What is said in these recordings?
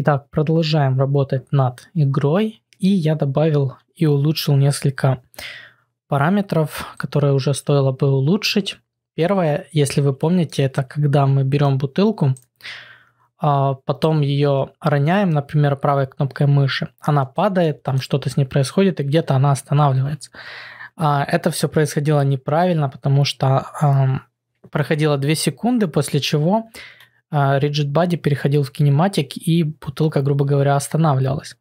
Итак, продолжаем работать над игрой. И я добавил и улучшил несколько параметров, которые уже стоило бы улучшить. Первое, если вы помните, это когда мы берем бутылку, а, потом ее роняем, например, правой кнопкой мыши. Она падает, там что-то с ней происходит, и где-то она останавливается. А, это все происходило неправильно, потому что проходило 2 секунды, после чего Rigid а, Body переходил в кинематик, и бутылка, грубо говоря, останавливалась.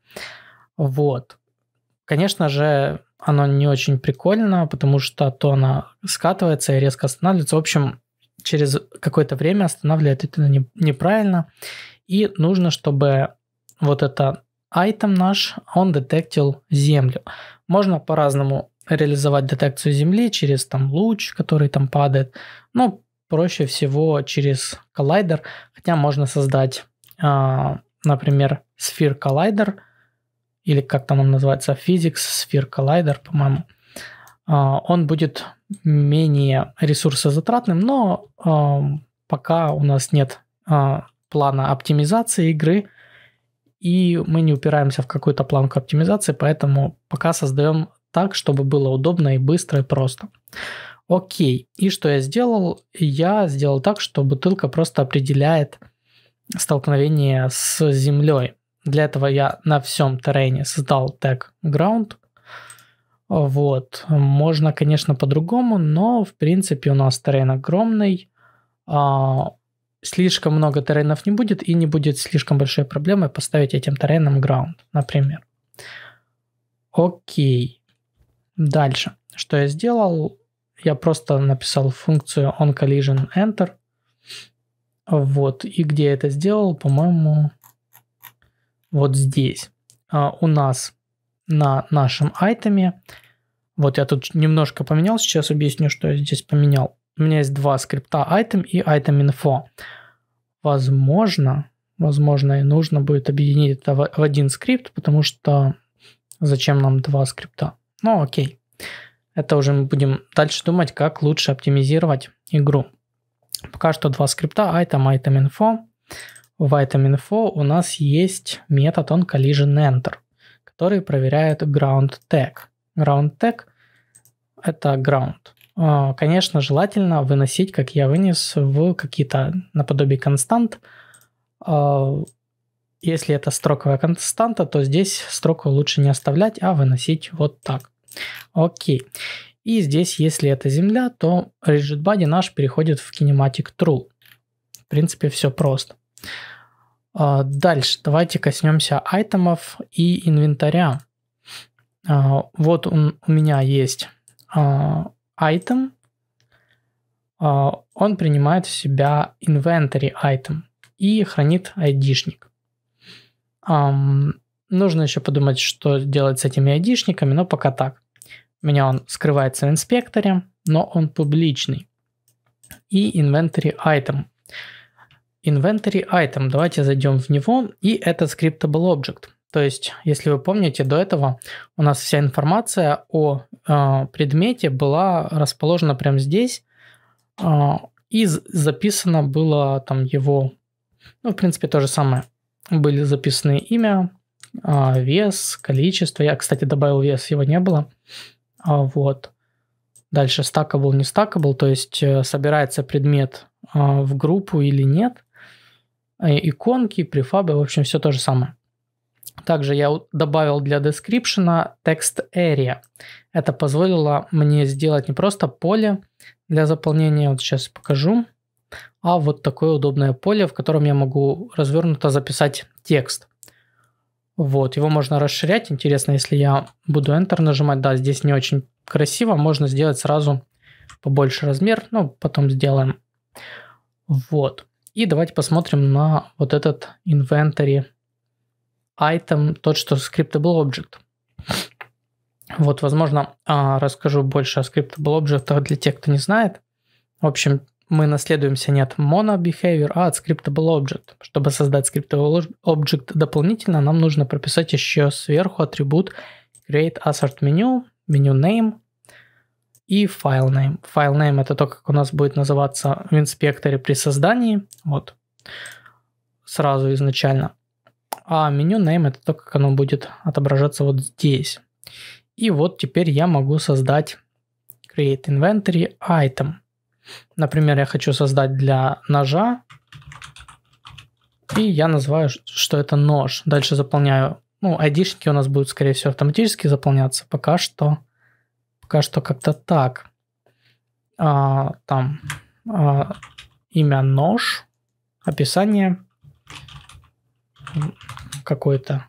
Вот. Конечно же, оно не очень прикольно, потому что то она скатывается и резко останавливается. В общем, через какое-то время останавливает это не неправильно. И нужно, чтобы вот это айтем наш, он детектил землю. Можно по-разному реализовать детекцию земли через там луч, который там падает. Ну, проще всего через коллайдер, хотя можно создать, а, например, Sphere Collider или как там он называется, Physics Sphere Collider, по-моему. А, он будет менее ресурсозатратным, но а, пока у нас нет плана оптимизации игры, и мы не упираемся в какую-то планку оптимизации, поэтому пока создаем так, чтобы было удобно и быстро и просто. Окей. И что я сделал? Я сделал так, что бутылка просто определяет столкновение с землей. Для этого я на всем террене создал тег ground. Вот. Можно, конечно, по-другому, но, в принципе, у нас террен огромный. А, слишком много терренов не будет, и не будет слишком большой проблемы поставить этим терреном ground, например. Окей. Дальше. Что я сделал? я просто написал функцию onCollision enter. Вот, и где я это сделал, по-моему, вот здесь. А у нас на нашем айтеме, вот я тут немножко поменял, сейчас объясню, что я здесь поменял. У меня есть два скрипта item и item info. Возможно, возможно и нужно будет объединить это в один скрипт, потому что зачем нам два скрипта? Ну окей. Okay. Это уже мы будем дальше думать, как лучше оптимизировать игру. Пока что два скрипта, item, item info. В item info у нас есть метод on collision enter, который проверяет ground tag. Ground tag – это ground. А, конечно, желательно выносить, как я вынес, в какие-то наподобие констант. А, если это строковая константа, то здесь строку лучше не оставлять, а выносить вот так. Окей. И здесь, если это земля, то rigid body наш переходит в kinematic true. В принципе, все просто. А, дальше давайте коснемся айтемов и инвентаря. А, вот он, у меня есть а, айтем. Он принимает в себя inventory item и хранит айдишник. Нужно еще подумать, что делать с этими айдишниками, но пока так меня он скрывается в инспекторе, но он публичный. И inventory item. Inventory item, давайте зайдем в него, и это scriptable object. То есть, если вы помните, до этого у нас вся информация о э, предмете была расположена прямо здесь, э, и записано было там его, ну, в принципе, то же самое. Были записаны имя, э, вес, количество. Я, кстати, добавил вес, его не было. Э, а, вот. Дальше стакабл, не стакабл, то есть э, собирается предмет а, в группу или нет. Э, иконки, префабы, в общем, все то же самое. Также я добавил для description текст area. Это позволило мне сделать не просто поле для заполнения, вот сейчас покажу, а вот такое удобное поле, в котором я могу развернуто записать текст. Вот, его можно расширять. Интересно, если я буду Enter нажимать, да, здесь не очень красиво, можно сделать сразу побольше размер, ну, потом сделаем. Вот. И давайте посмотрим на вот этот inventory item, тот, что scriptable object. Вот, возможно, а, расскажу больше о scriptable object для тех, кто не знает. В общем, мы наследуемся не от mono а от scriptable object. Чтобы создать scriptable object дополнительно, нам нужно прописать еще сверху атрибут create menuName и fileName. FileName это то, как у нас будет называться в инспекторе при создании. Вот. Сразу изначально. А menuName это то, как оно будет отображаться вот здесь. И вот теперь я могу создать create inventory item – Например, я хочу создать для ножа, и я называю, что это нож. Дальше заполняю, ну, айдишники у нас будут, скорее всего, автоматически заполняться, пока что, пока что как-то так. А, там а, имя нож, описание какое-то.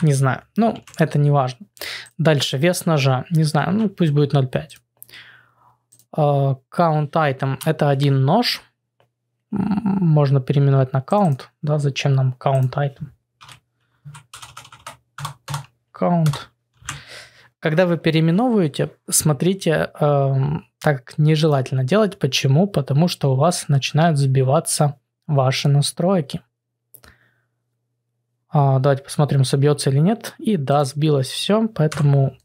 Не знаю. Ну, это не важно. Дальше вес ножа, не знаю, ну пусть будет 0,5. Uh, а, count item – это один нож. Можно переименовать на count. Да, зачем нам count item? Count. Когда вы переименовываете, смотрите, uh, так нежелательно делать. Почему? Потому что у вас начинают забиваться ваши настройки. А, давайте посмотрим, собьется или нет. И да, сбилось все, поэтому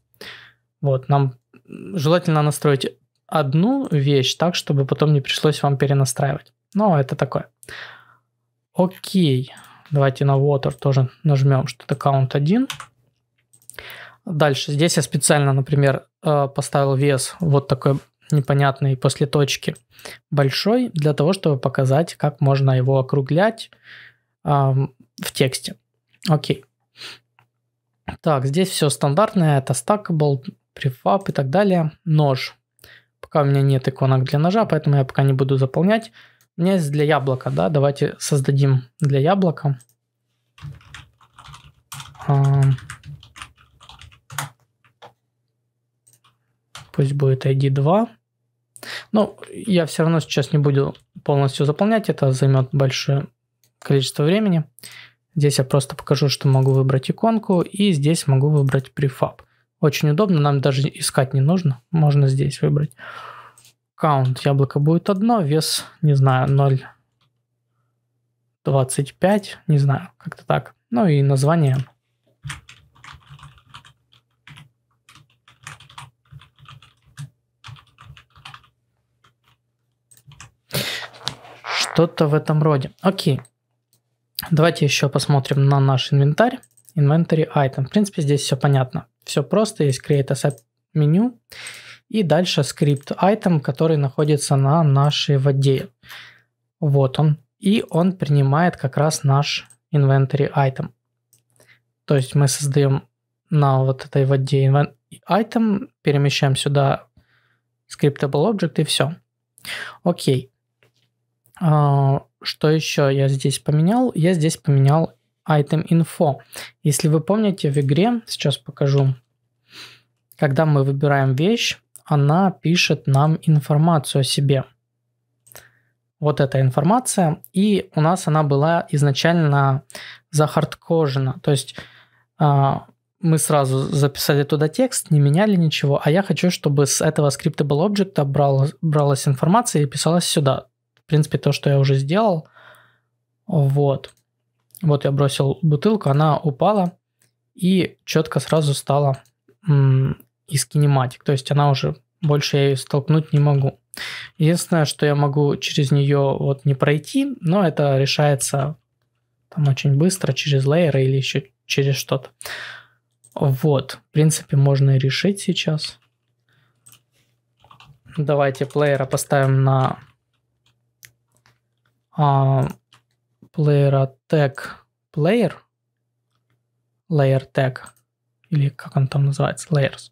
вот нам желательно настроить одну вещь так, чтобы потом не пришлось вам перенастраивать. Но ну, это такое. Окей. Давайте на water тоже нажмем, что это count 1. Дальше. Здесь я специально, например, э, поставил вес вот такой непонятный после точки большой, для того, чтобы показать, как можно его округлять в тексте. Окей. Так, здесь все стандартное. Это stackable, prefab и так далее. Нож. Пока у меня нет иконок для ножа, поэтому я пока не буду заполнять. У меня есть для яблока, да, давайте создадим для яблока. Пусть будет ID 2. Но я все равно сейчас не буду полностью заполнять, это займет большое количество времени. Здесь я просто покажу, что могу выбрать иконку, и здесь могу выбрать префаб. Очень удобно, нам даже искать не нужно, можно здесь выбрать. Count яблоко будет одно, вес, не знаю, 0,25, не знаю, как-то так. Ну и название. Что-то в этом роде. Окей. Давайте еще посмотрим на наш инвентарь. Inventory item. В принципе, здесь все понятно. Все просто. Есть create asset меню. И дальше скрипт item, который находится на нашей воде. Вот он. И он принимает как раз наш inventory item. То есть мы создаем на вот этой воде item, перемещаем сюда scriptable object и все. Окей. Okay. А, что еще я здесь поменял? Я здесь поменял item info. Если вы помните, в игре, сейчас покажу, когда мы выбираем вещь, она пишет нам информацию о себе. Вот эта информация. И у нас она была изначально захардкожена. То есть а, мы сразу записали туда текст, не меняли ничего, а я хочу, чтобы с этого scriptable object а бралась, бралась информация и писалась сюда в принципе, то, что я уже сделал. Вот. Вот я бросил бутылку, она упала и четко сразу стала м- из кинематик. То есть она уже больше я ее столкнуть не могу. Единственное, что я могу через нее вот не пройти, но это решается там очень быстро, через лейеры или еще через что-то. Вот, в принципе, можно и решить сейчас. Давайте плеера поставим на а, плеера тег player, layer tag, или как он там называется, layers.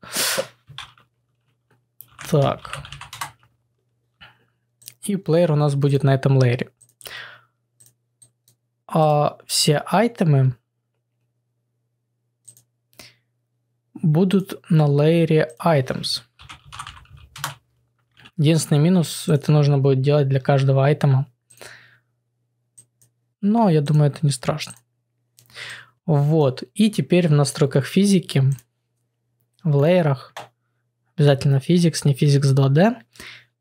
Так. И плеер у нас будет на этом лейере. А все айтемы будут на лейере items. Единственный минус, это нужно будет делать для каждого айтема но я думаю, это не страшно. Вот, и теперь в настройках физики, в лейерах, обязательно Physics, не Physics 2D,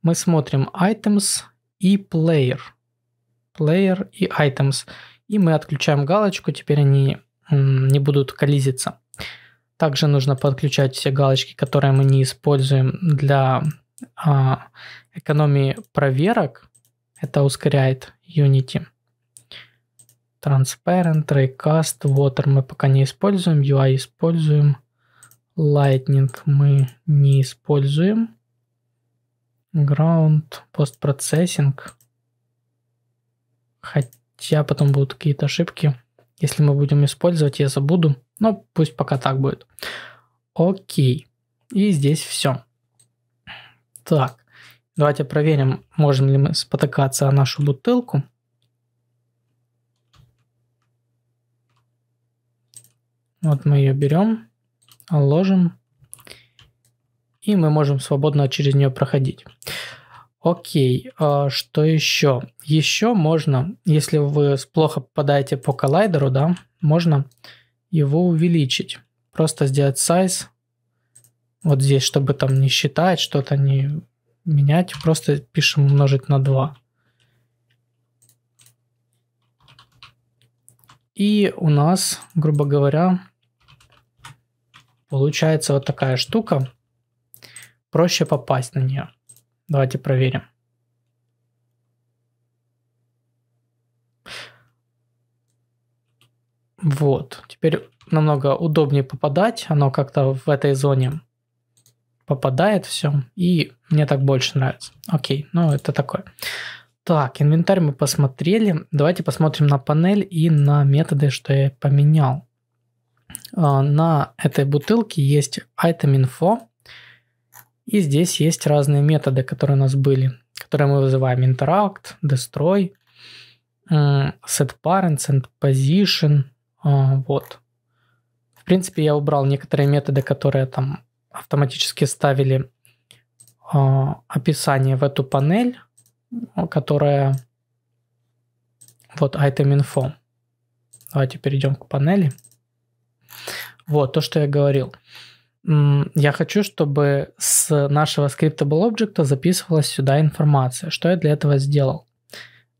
мы смотрим Items и Player. Player и Items. И мы отключаем галочку, теперь они не будут коллизиться. Также нужно подключать все галочки, которые мы не используем для а, экономии проверок. Это ускоряет Unity. Transparent, Raycast, Water мы пока не используем, UI используем, Lightning мы не используем, Ground, Post Processing, хотя потом будут какие-то ошибки. Если мы будем использовать, я забуду, но пусть пока так будет. Окей, и здесь все. Так, давайте проверим, можем ли мы спотыкаться о нашу бутылку. Вот мы ее берем, ложим, и мы можем свободно через нее проходить. Окей, а что еще? Еще можно, если вы плохо попадаете по коллайдеру, да, можно его увеличить. Просто сделать size вот здесь, чтобы там не считать, что-то не менять, просто пишем умножить на 2. И у нас, грубо говоря, Получается вот такая штука. Проще попасть на нее. Давайте проверим. Вот. Теперь намного удобнее попадать. Оно как-то в этой зоне попадает все. И мне так больше нравится. Окей, ну это такое. Так, инвентарь мы посмотрели. Давайте посмотрим на панель и на методы, что я поменял. А, на этой бутылке есть item info, и здесь есть разные методы, которые у нас были, которые мы вызываем interact, destroy, set parent and position, а, вот. В принципе, я убрал некоторые методы, которые там автоматически ставили а, описание в эту панель, которая вот item info. Давайте перейдем к панели. Вот, то, что я говорил. Я хочу, чтобы с нашего scriptable object записывалась сюда информация. Что я для этого сделал?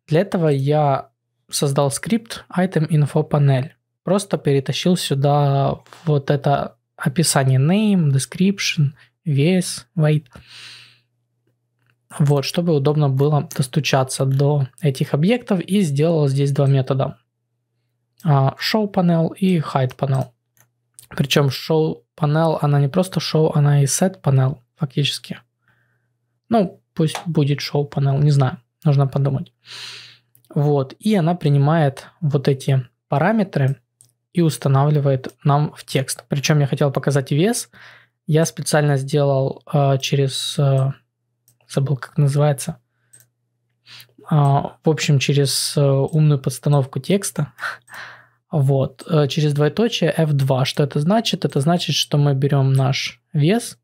Для этого я создал скрипт item info Panel. Просто перетащил сюда вот это описание name, description, вес, weight. Вот, чтобы удобно было достучаться до этих объектов и сделал здесь два метода. А, Show panel и hide panel. Причем шоу-панел, она не просто шоу, она и сет-панел фактически. Ну, пусть будет шоу-панел, не знаю, нужно подумать. Вот, и она принимает вот эти параметры и устанавливает нам в текст. Причем я хотел показать вес, я специально сделал э, через, э, забыл как называется, э, в общем, через э, умную подстановку текста, Вот, э, через двоеточие F2. Что это значит? Это значит, что мы берем наш вес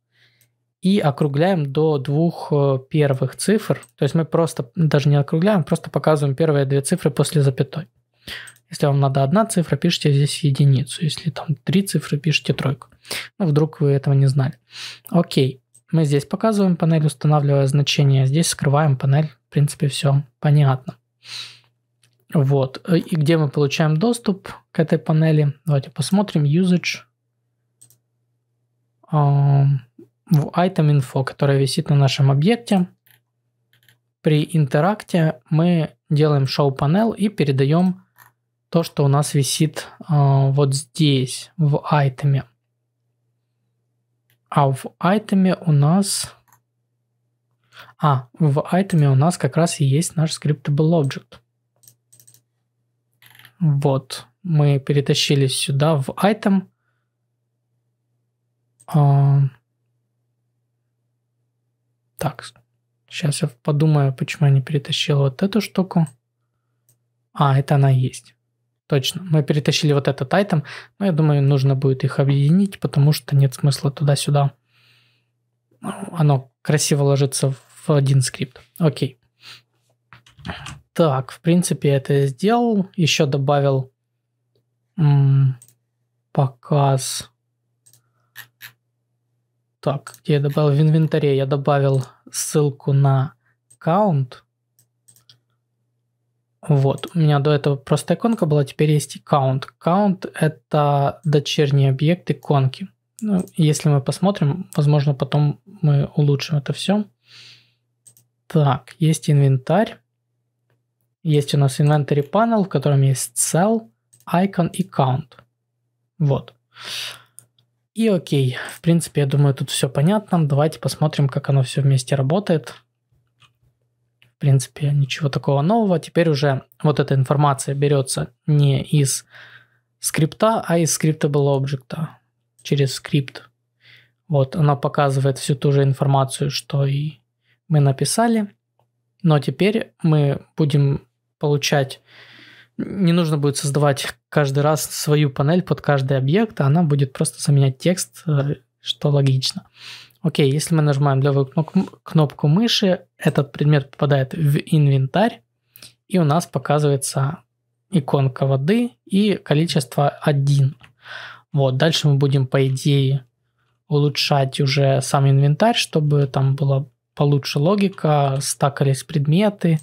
и округляем до двух э, первых цифр. То есть мы просто, даже не округляем, просто показываем первые две цифры после запятой. Если вам надо одна цифра, пишите здесь единицу. Если там три цифры, пишите тройку. Ну, вдруг вы этого не знали. Окей. Мы здесь показываем панель, устанавливая значение. Здесь скрываем панель. В принципе, все понятно. Вот. Э, и где мы получаем доступ к этой панели? Давайте посмотрим usage в item info, которая висит на нашем объекте. При интеракте мы делаем show panel и передаем то, что у нас висит а, вот здесь, в айтеме. А в айтеме у нас... А, в айтеме у нас как раз и есть наш scriptable object. Вот, мы перетащили сюда в item. А... Так, сейчас я подумаю, почему я не перетащил вот эту штуку. А, это она есть. Точно, мы перетащили вот этот айтем, но я думаю, нужно будет их объединить, потому что нет смысла туда-сюда. Оно красиво ложится в один скрипт. Окей. Так, в принципе, это я сделал. Еще добавил м, показ. Так, где я добавил? В инвентаре я добавил ссылку на аккаунт. Вот, у меня до этого просто иконка была, теперь есть аккаунт. Аккаунт – это дочерний объект иконки. Ну, если мы посмотрим, возможно, потом мы улучшим это все. Так, есть инвентарь. Есть у нас inventory panel, в котором есть cell, icon и count. Вот. И окей, в принципе, я думаю, тут все понятно. Давайте посмотрим, как оно все вместе работает. В принципе, ничего такого нового. Теперь уже вот эта информация берется не из скрипта, а из scriptable object через скрипт. Вот, она показывает всю ту же информацию, что и мы написали. Но теперь мы будем получать. Не нужно будет создавать каждый раз свою панель под каждый объект, а она будет просто заменять текст, э, что логично. Окей, если мы нажимаем левую кнопку мыши, этот предмет попадает в инвентарь, и у нас показывается иконка воды и количество 1. Вот, дальше мы будем, по идее, улучшать уже сам инвентарь, чтобы там была получше логика, стакались предметы,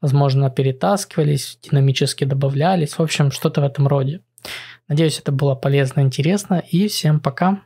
возможно, перетаскивались, динамически добавлялись, в общем, что-то в этом роде. Надеюсь, это было полезно, интересно, и всем пока!